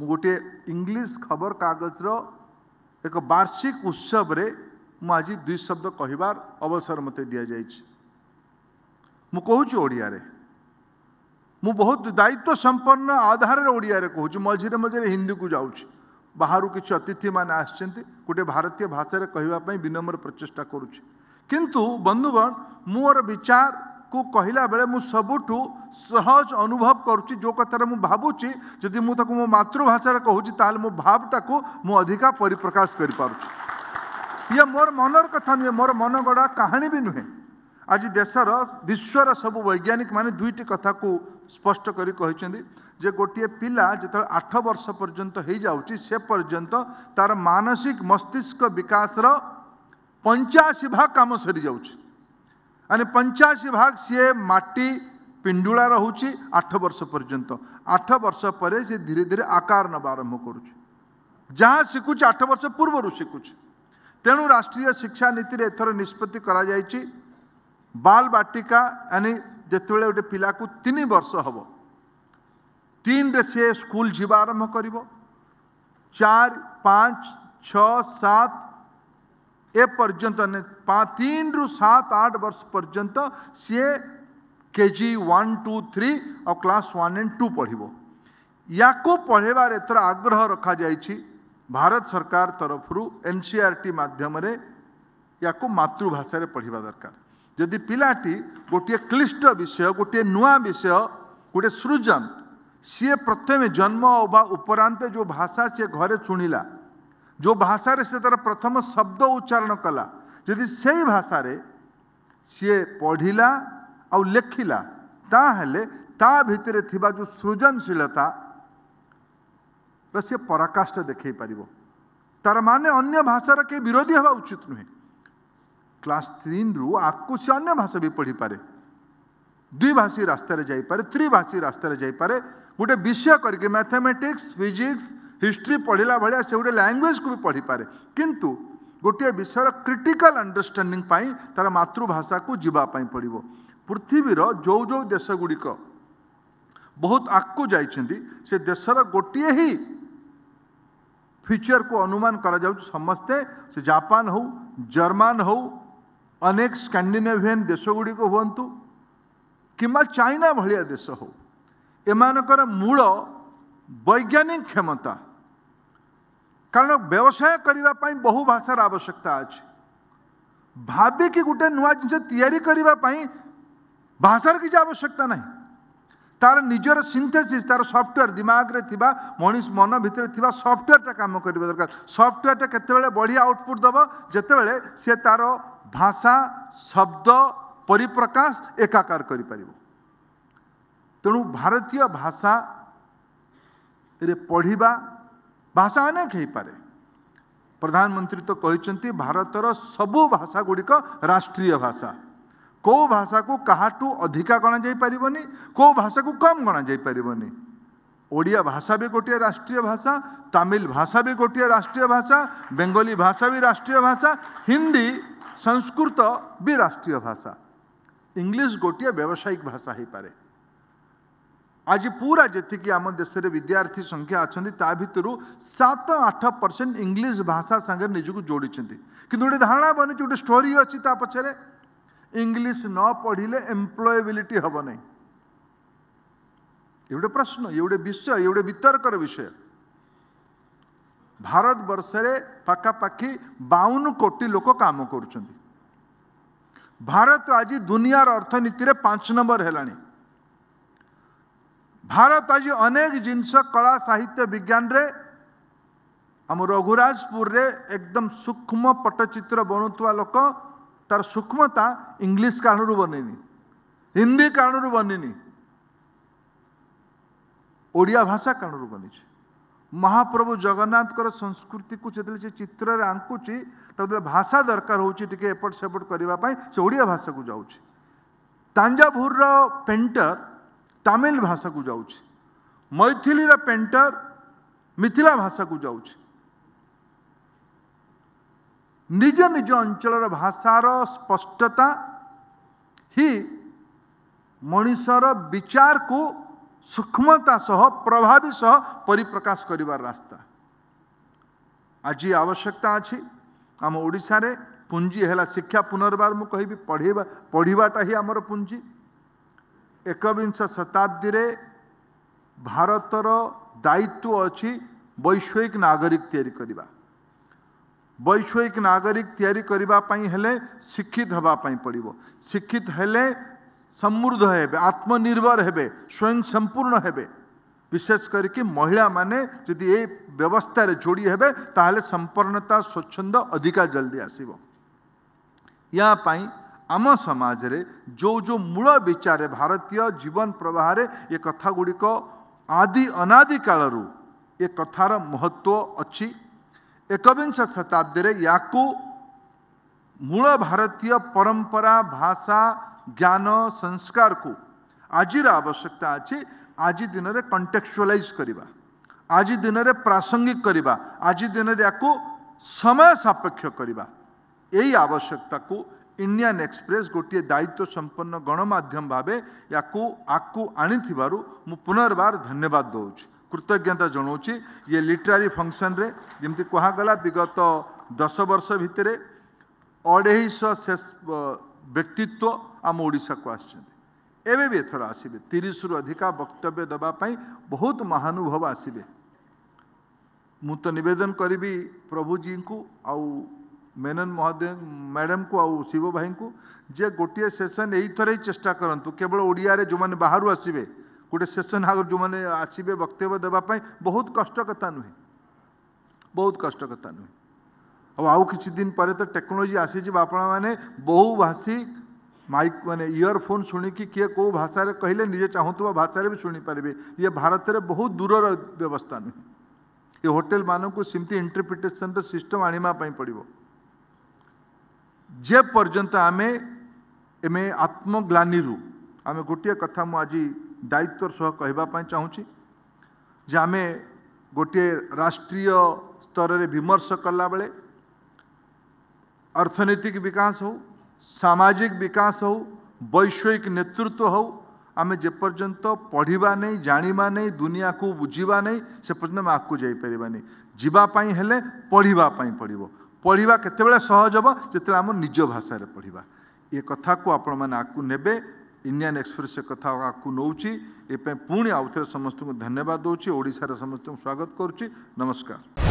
ମୁଁ ଗୋଟିଏ ଇଂଲିଶ ଖବର କାଗଜର ଏକ ବାର୍ଷିକ ଉତ୍ସବରେ ମୁଁ ଆଜି ଦୁଇ ଶବ୍ଦ କହିବାର ଅବସର ମୋତେ ଦିଆଯାଇଛି ମୁଁ କହୁଛି ଓଡ଼ିଆରେ ମୁଁ ବହୁତ ଦାୟିତ୍ୱ ସମ୍ପନ୍ନ ଆଧାରରେ ଓଡ଼ିଆରେ କହୁଛି ମଝିରେ ମଝିରେ ହିନ୍ଦୀକୁ ଯାଉଛି ବାହାରୁ କିଛି ଅତିଥିମାନେ ଆସିଛନ୍ତି ଗୋଟିଏ ଭାରତୀୟ ଭାଷାରେ କହିବା ପାଇଁ ବିନମ୍ର ପ୍ରଚେଷ୍ଟା କରୁଛି କିନ୍ତୁ ବନ୍ଧୁଗଣ ମୋର ବିଚାର को कहला बेले सबुठ सहज अनुभव करो कथार मुझे भावुची जदि मुझे मो मतृभाषा कहूँ मो भावटा को मुझा परिप्रकाश कर मोर मनर कथा नुह मोर मनगढ़ा कहानी भी नुहे आज देशर विश्वर सब वैज्ञानिक मान दुईट कथा को स्पष्ट कर गोटे पिला जो आठ वर्ष पर्यंत हो जायंत तार मानसिक मस्तिष्क विकास पंचाशी भाग कम सरी जाऊँगी અને પঞ্চাশী ভাগ ସିଏ ମାଟି ପିଣ୍ଡୁଳା ରହୁଛି ଆଠ ବର୍ଷ ପର୍ଯ୍ୟନ୍ତ ଆଠ ବର୍ଷ ପରେ ସେ ଧୀରେ ଧୀରେ ଆକାର ନେବା ଆରମ୍ଭ କରୁଛି ଯାହା ଶିଖୁଛି ଆଠ ବର୍ଷ ପୂର୍ବରୁ ଶିଖୁଛି ତେଣୁ ରାଷ୍ଟ୍ରୀୟ ଶିକ୍ଷା ନୀତିରେ ଏଥର ନିଷ୍ପତ୍ତି କରାଯାଇଛି ବାଲ ବାଟିକା ଆନି ଯେତେବେଳେ ଗୋଟେ ପିଲାକୁ ତିନି ବର୍ଷ ହେବ ତିନିରେ ସିଏ ସ୍କୁଲ ଯିବା ଆରମ୍ଭ କରିବ ଚାରି ପାଞ୍ଚ ଛଅ ସାତ ए पर्यंत तीन रु सात आठ वर्ष पर्यंत C K G one two three और क्लास वन एंड टू पढ़ पढ़ेबार एथर आग्रह रखा जा भारत सरकार तरफ एन सी आर टी मध्यम या मातृभाषा पढ़ा दरकार जदि पाटी गोटे क्लिष्ट विषय गोटे नुआ विषय गोटे सृजन सीए प्रथम जन्म अभा उपरांत जो भाषा से घरे चुणिला जो भाषा से तार प्रथम शब्द उच्चारण कला जदि से भाषा सी पढ़ला आखिला ता जो सृजनशीलता सी पराकाष्ठा देखे पार तार मान अन्य भाषार के विरोधी हवा उचित नुहे क्लास थ्रीन रु आपको सी अन्य भाषा भी पढ़ी पारे द्विभाषी रास्तार जापे त्रिभाषी रास्त जापे गोटे विषय करके मैथमेटिक्स फिजिक्स हिस्ट्री पढ़ला भाया से गोटे लांगुएज को भी पढ़ी पारे किंतु गोटे विषय क्रिटिकल अंडरस्टैंडिंग तार मातृभाषा को जीवाई पड़ो पृथ्वीर जो जो देश गुड़िक बहुत आगको जाइंट देशर गोटे ही फ्यूचर को अनुमान करा समस्ते से जापान हो जर्मान हो अनेक स्कांडिनेभियन देश गुड़िक हूँ कि चाइना भाया देश हो मूल वैज्ञानिक क्षमता কারণ ব্যবসায় করা বহু ভাষার আবশ্যকতা আছে ভাবিকি গোটে নূয়া জিনিস তৈরি করা ভাষার কিছু আবশ্যকতা না তার নিজের সিন্থেসিস তার সফটওয়্যার দিমাগরে থাকা মানুষ মন ভিতরে থাকা সফটওয়্যারটা কাম করা দরকার সফটওয়্যারটা কেতবে বড়িয়া আউটপুট দেব যেতবে সে তার ভাষা শব্দ পরিপ্রকাশ একাকার করে পাব তেমন ভারতীয় ভাষা রে পড়া ଭାଷା ଅନେକ ହୋଇପାରେ ପ୍ରଧାନମନ୍ତ୍ରୀ ତ କହିଛନ୍ତି ଭାରତର ସବୁ ଭାଷାଗୁଡ଼ିକ ରାଷ୍ଟ୍ରୀୟ ଭାଷା କେଉଁ ଭାଷାକୁ କାହାଠୁ ଅଧିକା ଗଣାଯାଇପାରିବନି କେଉଁ ଭାଷାକୁ କମ୍ ଗଣାଯାଇପାରିବନି ଓଡ଼ିଆ ଭାଷା ବି ଗୋଟିଏ ରାଷ୍ଟ୍ରୀୟ ଭାଷା ତାମିଲ ଭାଷା ବି ଗୋଟିଏ ରାଷ୍ଟ୍ରୀୟ ଭାଷା ବେଙ୍ଗଲୀ ଭାଷା ବି ରାଷ୍ଟ୍ରୀୟ ଭାଷା ହିନ୍ଦୀ ସଂସ୍କୃତ ବି ରାଷ୍ଟ୍ରୀୟ ଭାଷା ଇଂଲିଶ ଗୋଟିଏ ବ୍ୟବସାୟିକ ଭାଷା ହୋଇପାରେ ଆଜି ପୁରା ଯେତିକି ଆମ ଦେଶରେ ବିଦ୍ୟାର୍ଥୀ ସଂଖ୍ୟା ଅଛନ୍ତି ତା ଭିତରୁ ସାତ ଆଠ ପରସେଣ୍ଟ ଇଂଲିଶ ଭାଷା ସାଙ୍ଗରେ ନିଜକୁ ଯୋଡ଼ିଛନ୍ତି କିନ୍ତୁ ଗୋଟେ ଧାରଣା ବନିଛି ଗୋଟେ ଷ୍ଟୋରି ଅଛି ତା ପଛରେ ଇଂଲିଶ ନ ପଢ଼ିଲେ ଏମ୍ପ୍ଲଏବିଲିଟି ହେବ ନାହିଁ ଏ ଗୋଟେ ପ୍ରଶ୍ନ ଏ ଗୋଟେ ବିଷୟ ଏ ଗୋଟେ ବିତର୍କର ବିଷୟ ଭାରତବର୍ଷରେ ପାଖାପାଖି ବାଉନ କୋଟି ଲୋକ କାମ କରୁଛନ୍ତି ଭାରତ ଆଜି ଦୁନିଆର ଅର୍ଥନୀତିରେ ପାଞ୍ଚ ନମ୍ବର ହେଲାଣି ଭାରତ ଆଜି ଅନେକ ଜିନିଷ କଳା ସାହିତ୍ୟ ବିଜ୍ଞାନରେ ଆମ ରଘୁରାଜପୁରରେ ଏକଦମ ସୂକ୍ଷ୍ମ ପଟ୍ଟଚିତ୍ର ବନୁଥିବା ଲୋକ ତାର ସୂକ୍ଷ୍ମତା ଇଂଲିଶ କାରଣରୁ ବନିନି ହିନ୍ଦୀ କାରଣରୁ ବନିନି ଓଡ଼ିଆ ଭାଷା କାରଣରୁ ବନିଛି ମହାପ୍ରଭୁ ଜଗନ୍ନାଥଙ୍କର ସଂସ୍କୃତିକୁ ଯେତେବେଳେ ସେ ଚିତ୍ରରେ ଆଙ୍କୁଛି ତାକୁ ଭାଷା ଦରକାର ହେଉଛି ଟିକେ ଏପଟ ସେପଟ କରିବା ପାଇଁ ସେ ଓଡ଼ିଆ ଭାଷାକୁ ଯାଉଛି ତାଞ୍ଜାଭୁରର ପେଣ୍ଟର ତାମିଲ ଭାଷାକୁ ଯାଉଛି ମୈଥିଲିର ପେଣ୍ଟର ମିଥିଲା ଭାଷାକୁ ଯାଉଛି ନିଜ ନିଜ ଅଞ୍ଚଳର ଭାଷାର ସ୍ପଷ୍ଟତା ହିଁ ମଣିଷର ବିଚାରକୁ ସୂକ୍ଷ୍ମତା ସହ ପ୍ରଭାବୀ ସହ ପରିପ୍ରକାଶ କରିବାର ରାସ୍ତା ଆଜି ଆବଶ୍ୟକତା ଅଛି ଆମ ଓଡ଼ିଶାରେ ପୁଞ୍ଜି ହେଲା ଶିକ୍ଷା ପୁନର୍ବାର ମୁଁ କହିବି ପଢ଼ିବା ପଢ଼ିବାଟା ହିଁ ଆମର ପୁଞ୍ଜି एक विंश शताब्दी में भारतर दायित्व अच्छी वैश्विक नागरिक या वैश्विक नागरिक या शिक्षित हाँपाई पड़ो शिक्षित हेले समृद्ध हे आत्मनिर्भर हे स्वयं संपूर्ण हे विशेष करके महिला माने जदि ये व्यवस्था जोड़ी हे तो संपन्नता स्वच्छंद अधिका जल्दी आसपाई ଆମ ସମାଜରେ ଯେଉଁ ଯେଉଁ ମୂଳ ବିଚାରରେ ଭାରତୀୟ ଜୀବନ ପ୍ରବାହରେ ଏ କଥା ଗୁଡ଼ିକ ଆଦି ଅନାଦି କାଳରୁ ଏ କଥାର ମହତ୍ଵ ଅଛି ଏକବିଂଶ ଶତାବ୍ଦୀରେ ୟାକୁ ମୂଳ ଭାରତୀୟ ପରମ୍ପରା ଭାଷା ଜ୍ଞାନ ସଂସ୍କାରକୁ ଆଜିର ଆବଶ୍ୟକତା ଅଛି ଆଜି ଦିନରେ କଣ୍ଟେକ୍ଚୁଆଲାଇଜ୍ କରିବା ଆଜି ଦିନରେ ପ୍ରାସଙ୍ଗିକ କରିବା ଆଜି ଦିନରେ ୟାକୁ ସମୟ ସାପେକ୍ଷ କରିବା ଏଇ ଆବଶ୍ୟକତାକୁ ଇଣ୍ଡିଆନ୍ ଏକ୍ସପ୍ରେସ୍ ଗୋଟିଏ ଦାୟିତ୍ୱ ସମ୍ପନ୍ନ ଗଣମାଧ୍ୟମ ଭାବେ ୟାକୁ ଆକୁ ଆଣିଥିବାରୁ ମୁଁ ପୁନର୍ବାର ଧନ୍ୟବାଦ ଦେଉଛି କୃତଜ୍ଞତା ଜଣାଉଛି ଇଏ ଲିଟରାରୀ ଫଙ୍କସନ୍ରେ ଯେମିତି କୁହାଗଲା ବିଗତ ଦଶ ବର୍ଷ ଭିତରେ ଅଢ଼େଇଶହ ବ୍ୟକ୍ତିତ୍ୱ ଆମ ଓଡ଼ିଶାକୁ ଆସିଛନ୍ତି ଏବେ ବି ଏଥର ଆସିବେ ତିରିଶରୁ ଅଧିକା ବକ୍ତବ୍ୟ ଦେବା ପାଇଁ ବହୁତ ମହାନୁଭବ ଆସିବେ ମୁଁ ତ ନିବେଦନ କରିବି ପ୍ରଭୁଜୀଙ୍କୁ ଆଉ मेनन महोदय मैडम को आ शिव भाई को जे गोटे सेसन एथर ही चेषा करूँ केवल ओडिया जो मैंने बाहर आसवे गोटे सेसन आगे जो मैंने आसवे वक्तव्य देवाई बहुत कष्ट कथा नुहे बहुत कष्ट कथा नुहे ଆଉ ଆଉ କିଛି ଦିନ ପରେ ତ ଟେକ୍ନୋଲୋଜି ଆସିଯିବ ଆପଣମାନେ ବହୁଭାଷୀ ମାଇକ୍ ମାନେ ଇୟରଫୋନ୍ ଶୁଣିକି କିଏ କେଉଁ ଭାଷାରେ କହିଲେ ନିଜେ ଚାହୁଁଥିବା ଭାଷାରେ ବି ଶୁଣିପାରିବେ ଇଏ ଭାରତରେ ବହୁତ ଦୂରର ବ୍ୟବସ୍ଥା ନୁହେଁ ଏ ହୋଟେଲ୍ମାନଙ୍କୁ ସେମିତି ଇଣ୍ଟରପ୍ରିଟେସନ୍ର ସିଷ୍ଟମ୍ ଆଣିବା ପାଇଁ ପଡ଼ିବ ଯେ ପର୍ଯ୍ୟନ୍ତ ଆମେ ଏମେ ଆତ୍ମଗ୍ଲାନିରୁ ଆମେ ଗୋଟିଏ କଥା ମୁଁ ଆଜି ଦାୟିତ୍ୱର ସହ କହିବା ପାଇଁ ଚାହୁଁଛି ଯେ ଆମେ ଗୋଟିଏ ରାଷ୍ଟ୍ରୀୟ ସ୍ତରରେ ବିମର୍ଶ କଲାବେଳେ ଅର୍ଥନୈତିକ ବିକାଶ ହଉ ସାମାଜିକ ବିକାଶ ହଉ ବୈଷୟିକ ନେତୃତ୍ୱ ହଉ ଆମେ ଯେପର୍ଯ୍ୟନ୍ତ ପଢ଼ିବା ନାହିଁ ଜାଣିବା ନାହିଁ ଦୁନିଆକୁ ବୁଝିବା ନାହିଁ ସେ ପର୍ଯ୍ୟନ୍ତ ଆମେ ଆଗକୁ ଯାଇପାରିବାନି ଯିବା ପାଇଁ ହେଲେ ପଢ଼ିବା ପାଇଁ ପଡ଼ିବ ପଢ଼ିବା କେତେବେଳେ ସହଜ ହେବ ଯେତେବେଳେ ଆମ ନିଜ ଭାଷାରେ ପଢ଼ିବା ଏ କଥାକୁ ଆପଣମାନେ ଆଗକୁ ନେବେ ଇଣ୍ଡିଆନ୍ ଏକ୍ସପ୍ରେସ୍ ଏ କଥା ଆଗକୁ ନେଉଛି ଏ ପାଇଁ ପୁଣି ଆଉଥରେ ସମସ୍ତଙ୍କୁ ଧନ୍ୟବାଦ ଦେଉଛି ଓଡ଼ିଶାରେ ସମସ୍ତଙ୍କୁ ସ୍ୱାଗତ କରୁଛି ନମସ୍କାର